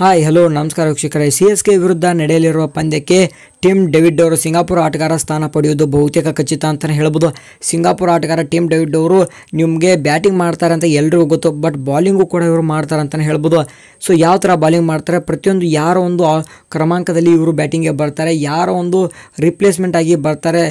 hi hello ನಮಸ್ಕಾರ ವೀಕ್ಷಕರೇ C S K ವಿರುದ್ಧ ನಡೆಯಲಿರುವ ಪಂದ್ಯಕ್ಕೆ ಟಿಮ್ ಡೇವಿಡ್ ಅವರು ಸಿಂಗಾಪುರ ಆಟಗಾರ ಸ್ಥಾನ ಪಡೆಯೋದು ಬಹುತೇಕ ಖಚಿತ ಅಂತಲೇ ಹೇಳ್ಬೋದು ಸಿಂಗಾಪುರ ಆಟಗಾರ ಟಿಮ್ ಡೇವಿಡ್ ಅವರು ನಿಮಗೆ ಬ್ಯಾಟಿಂಗ್ ಮಾಡ್ತಾರೆ ಅಂತ ಎಲ್ಲರಿಗೂ ಗೊತ್ತು ಬಟ್ ಬಾಲಿಂಗು ಕೂಡ ಇವರು ಮಾಡ್ತಾರೆ ಅಂತಲೇ ಹೇಳ್ಬೋದು ಸೊ ಯಾವ ಥರ ಬಾಲಿಂಗ್ ಮಾಡ್ತಾರೆ ಪ್ರತಿಯೊಂದು ಯಾರೋ ಒಂದು ಕ್ರಮಾಂಕದಲ್ಲಿ ಇವರು ಬ್ಯಾಟಿಂಗ್ಗೆ ಬರ್ತಾರೆ ಯಾರೋ ಒಂದು ರಿಪ್ಲೇಸ್ಮೆಂಟ್ ಆಗಿ ಬರ್ತಾರೆ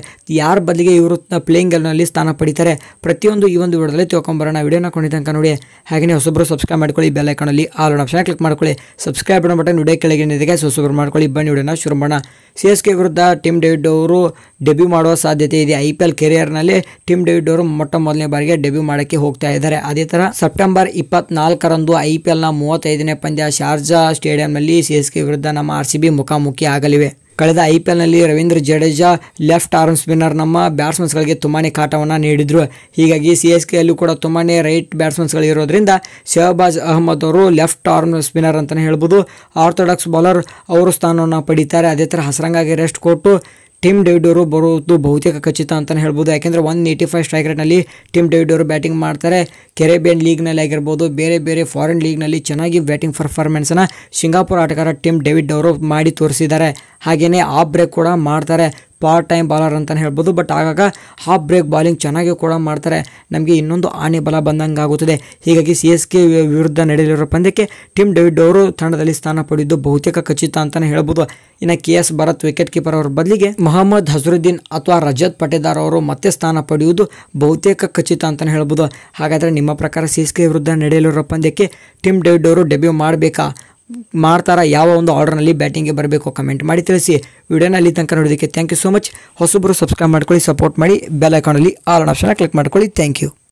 ಯಾರ ಬದಲಿಗೆ ಇವರು ಪ್ಲೇಯಿಂಗ್ ಎಲ್ನಲ್ಲಿ ಸ್ಥಾನ ಪಡಿತಾರೆ ಪ್ರತಿಯೊಂದು ಈ ಒಂದು ವಿಡಿಯೋದಲ್ಲಿ ತಿಳ್ಕೊಂಬರೋಣ ವಿಡಿಯೋನ ಕೊಂಡಿದ್ದ ತನಕ ನೋಡಿ ಹಾಗೆಯೇ ಹೊಸೊಬ್ಬರು ಸಬ್ಸ್ಕ್ರೈಬ್ ಮಾಡ್ಕೊಳ್ಳಿ ಬೆಲ್ ಐಕಾನಲ್ಲಿ ಆಲ್ ಆಪ್ಷನ್ ಕ್ಲಿಕ್ ಮಾಡ್ಕೊಳ್ಳಿ ಸಬ್ಸ್ಕ್ರೈಬ್ ಬಟನ್ ವಿಡಿಯೋ ಕೆಳಗೆ ಸೊ ಹೊಸೊಬ್ಬರು ಮಾಡ್ಕೊಳ್ಳಿ ಬನ್ನಿ ವಿಡಿಯೋನ ಶುರು ಮಾಡೋಣ ಸಿ ಸಿಎಸ್ಕೆ ವಿರುದ್ಧ ಟಿಮ್ ಡೇವಿಡ್ ಅವರು ಡೆಬ್ಯೂ ಮಾಡುವ ಸಾಧ್ಯತೆ ಇದೆ ಐ ಪಿ ಎಲ್ ಕೆರಿಯರ್ನಲ್ಲಿ ಟಿಮ್ ಡೇವಿಡ್ ಅವರು ಮೊಟ್ಟ ಮೊದಲನೇ ಬಾರಿಗೆ ಡೆಬ್ಯೂ ಮಾಡೋಕ್ಕೆ ಹೋಗ್ತಾ ಇದ್ದಾರೆ ಅದೇ ಥರ ಸೆಪ್ಟೆಂಬರ್ ಇಪ್ಪತ್ನಾಲ್ಕರಂದು ಐ ಪಿ ಎಲ್ನ ಮೂವತ್ತೈದನೇ ಪಂದ್ಯ ಶಾರ್ಜಾ ಸ್ಟೇಡಿಯಂನಲ್ಲಿ ಸಿಎಸ್ಕೆ ವಿರುದ್ಧ ನಮ್ಮ ಆರ್ ಸಿ ಬಿ ಮುಖಾಮುಖಿ ಆಗಲಿವೆ ಕಳೆದ ಐ ಪಿ ಎಲ್ನಲ್ಲಿ Ravindra Jadeja left arm spinner ನಮ್ಮ ಬ್ಯಾಟ್ಸ್ಮನ್ಸ್ಗಳಿಗೆ ತುಂಬಾ ಕಾಟವನ್ನು ನೀಡಿದರು ಹೀಗಾಗಿ ಸಿ ಎಸ್ ಕೆಯಲ್ಲೂ ಕೂಡ ತುಂಬಾ ರೈಟ್ ಬ್ಯಾಟ್ಸ್ಮನ್ಸ್ಗಳಿರೋದ್ರಿಂದ ಶಹಬಾಜ್ ಅಹಮದ್ ಅವರು ಲೆಫ್ಟ್ ಆರ್ಮ್ ಸ್ಪಿನ್ನರ್ ಅಂತಲೇ ಹೇಳ್ಬೋದು ಆರ್ಥೋಡಾಕ್ಸ್ ಬೌಲರ್ ಅವರು ಸ್ಥಾನವನ್ನು ಪಡೀತಾರೆ ಅದೇ ಥರ ಹಸರಂಗಾಗಿ ರೆಸ್ಟ್ ಕೊಟ್ಟು ಟಿಮ್ ಡೇವಿಡೋರು ಬರೋದು ಬಹುತೇಕ ಖಚಿತ ಅಂತಲೇ ಹೇಳ್ಬೋದು ಯಾಕೆಂದರೆ ಒನ್ ಏಯ್ಟಿ ಫೈವ್ ಸ್ಟ್ರೈಕ್ ರೇಟ್ನಲ್ಲಿ ಟಿಮ್ ಡೇವಿಡೋರು ಬ್ಯಾಟಿಂಗ್ ಮಾಡ್ತಾರೆ ಕೆರೆಬಿಯನ್ ಲೀಗ್ನಲ್ಲಿ ಆಗಿರ್ಬೋದು ಬೇರೆ ಬೇರೆ ಫಾರಿನ್ ಲೀಗ್ನಲ್ಲಿ ಚೆನ್ನಾಗಿ ಬ್ಯಾಟಿಂಗ್ ಪರ್ಫಾರ್ಮೆನ್ಸನ್ನು ಸಿಂಗಾಪುರ್ ಆಟಗಾರ ಟಿಮ್ ಡೇವಿಡ್ ಅವರು ಮಾಡಿ ತೋರಿಸಿದ್ದಾರೆ ಹಾಗೆಯೇ ಆ ಬ್ರೇಕ್ ಕೂಡ ಮಾಡ್ತಾರೆ ಪಾರ್ಟ್ ಟೈಮ್ ಬಾಲರ್ ಅಂತಲೇ ಹೇಳ್ಬೋದು ಬಟ್ ಆಗಾಗ ಹಾಫ್ ಬ್ರೇಕ್ ಬಾಲಿಂಗ್ ಚೆನ್ನಾಗಿ ಕೂಡ ಮಾಡ್ತಾರೆ ನಮಗೆ ಇನ್ನೊಂದು ಆನೆ ಬಲ ಬಂದಂಗೆ ಆಗುತ್ತದೆ ಹೀಗಾಗಿ ಸಿ ಎಸ್ ಕೆ ವಿರುದ್ಧ ನಡೆಯಲಿರುವ ಪಂದ್ಯಕ್ಕೆ ಟಿಮ್ ಡೇವಿಡ್ ಅವರು ತಂಡದಲ್ಲಿ ಸ್ಥಾನ ಪಡೆದಿದ್ದು ಬಹುತೇಕ ಖಚಿತ ಅಂತಲೇ ಹೇಳ್ಬೋದು ಇನ್ನು K S Bharat wicket keeper ಅವರ ಬದಲಿಗೆ ಮೊಹಮ್ಮದ್ ಹಜರುದ್ದೀನ್ ಅಥವಾ ರಜತ್ ಪಟೇದಾರ್ ಅವರು ಮತ್ತೆ ಸ್ಥಾನ ಪಡೆಯುವುದು ಬಹುತೇಕ ಖಚಿತ ಅಂತಲೇ ಹೇಳ್ಬೋದು ಹಾಗಾದರೆ ನಿಮ್ಮ ಪ್ರಕಾರ ಸಿ ಎಸ್ ಕೆ ವಿರುದ್ಧ ನಡೆಯಲಿರುವ ಪಂದ್ಯಕ್ಕೆ ಟಿಮ್ ಡೇವಿಡ್ ಅವರು ಡೆಬ್ಯೂ ಮಾಡಬೇಕಾ ಮಾಡ್ತಾರಾ ಯಾವ ಒಂದು ಆರ್ಡರ್ನಲ್ಲಿ ಬ್ಯಾಟಿಂಗ್ಗೆ ಬರಬೇಕು ಕಮೆಂಟ್ ಮಾಡಿ ತಿಳಿಸಿ ವಿಡಿಯೋನಲ್ಲಿ ತನಕ ನೋಡೋದಕ್ಕೆ ಥ್ಯಾಂಕ್ ಯು ಸೊ ಮಚ್ ಹೊಸೊಬ್ಬರು ಸಬ್ಸ್ಕ್ರೈಬ್ ಮಾಡ್ಕೊಳ್ಳಿ ಸಪೋರ್ಟ್ ಮಾಡಿ ಬೆಲ್ ಐಕಾನಲ್ಲಿ ಆಲ್ ಆಪ್ಷನ್ನ ಕ್ಲಿಕ್ ಮಾಡ್ಕೊಳ್ಳಿ ಥ್ಯಾಂಕ್ ಯು